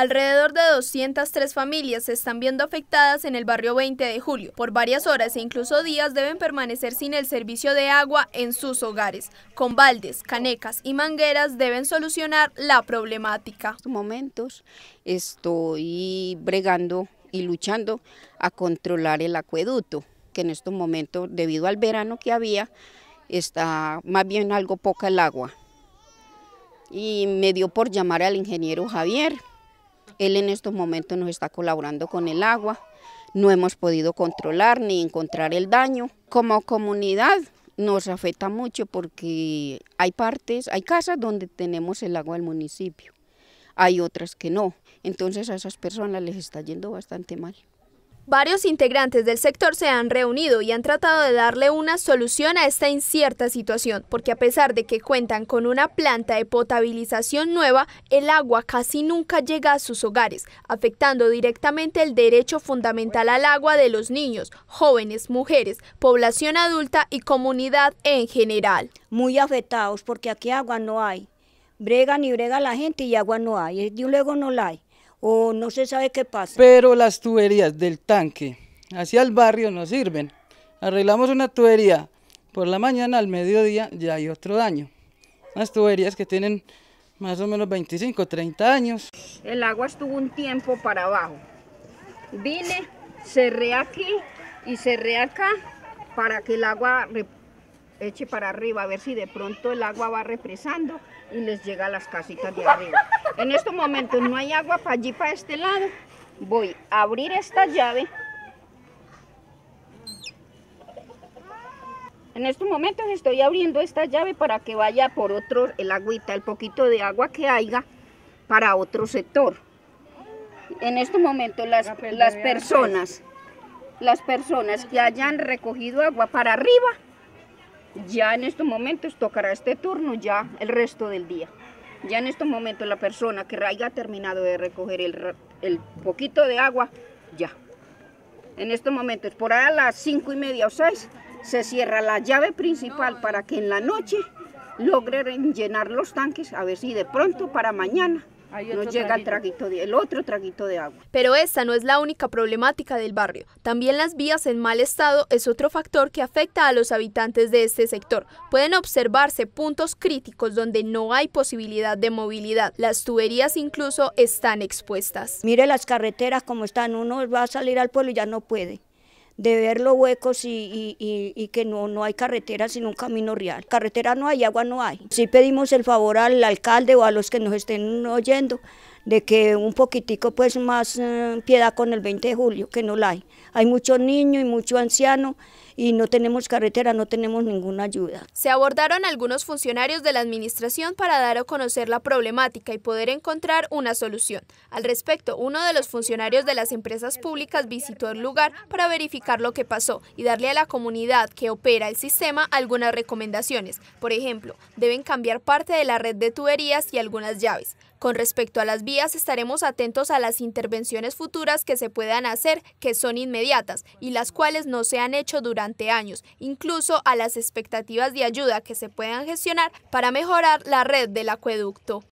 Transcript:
Alrededor de 203 familias se están viendo afectadas en el barrio 20 de julio. Por varias horas e incluso días deben permanecer sin el servicio de agua en sus hogares. Con baldes, canecas y mangueras deben solucionar la problemática. En estos momentos estoy bregando y luchando a controlar el acueducto, que en estos momentos, debido al verano que había, está más bien algo poca el agua. Y me dio por llamar al ingeniero Javier él en estos momentos nos está colaborando con el agua. No hemos podido controlar ni encontrar el daño. Como comunidad nos afecta mucho porque hay partes, hay casas donde tenemos el agua del municipio, hay otras que no. Entonces a esas personas les está yendo bastante mal. Varios integrantes del sector se han reunido y han tratado de darle una solución a esta incierta situación, porque a pesar de que cuentan con una planta de potabilización nueva, el agua casi nunca llega a sus hogares, afectando directamente el derecho fundamental al agua de los niños, jóvenes, mujeres, población adulta y comunidad en general. Muy afectados porque aquí agua no hay. Bregan y brega la gente y agua no hay, y luego no la hay o no se sabe qué pasa. Pero las tuberías del tanque hacia el barrio no sirven. Arreglamos una tubería por la mañana, al mediodía ya hay otro daño. Las tuberías que tienen más o menos 25, 30 años. El agua estuvo un tiempo para abajo. Vine, cerré aquí y cerré acá para que el agua eche para arriba, a ver si de pronto el agua va represando y les llega a las casitas de arriba. En estos momentos no hay agua para allí, para este lado. Voy a abrir esta llave. En estos momentos estoy abriendo esta llave para que vaya por otro, el agüita, el poquito de agua que haya para otro sector. En estos momentos las, las personas, las personas que hayan recogido agua para arriba, ya en estos momentos tocará este turno ya el resto del día. Ya en estos momentos la persona que haya terminado de recoger el, poquito de agua, ya. En estos momentos, por ahí a las cinco y media o seis, se cierra la llave principal para que en la noche logren llenar los tanques, a ver si de pronto para mañana no llega el traguito de, el otro traguito de agua. Pero esta no es la única problemática del barrio. También las vías en mal estado es otro factor que afecta a los habitantes de este sector. Pueden observarse puntos críticos donde no hay posibilidad de movilidad. Las tuberías incluso están expuestas. Mire las carreteras como están. Uno va a salir al pueblo y ya no puede de ver los huecos y, que no, no hay carretera sino un camino real. Carretera no hay, agua no hay. Si pedimos el favor al alcalde o a los que nos estén oyendo de que un poquitico pues más eh, piedad con el 20 de julio, que no la hay. Hay muchos niños y mucho anciano y no tenemos carretera, no tenemos ninguna ayuda. Se abordaron algunos funcionarios de la administración para dar a conocer la problemática y poder encontrar una solución. Al respecto, uno de los funcionarios de las empresas públicas visitó el lugar para verificar lo que pasó y darle a la comunidad que opera el sistema algunas recomendaciones. Por ejemplo, deben cambiar parte de la red de tuberías y algunas llaves. Con respecto a las vías, estaremos atentos a las intervenciones futuras que se puedan hacer, que son inmediatas y las cuales no se han hecho durante años, incluso a las expectativas de ayuda que se puedan gestionar para mejorar la red del acueducto.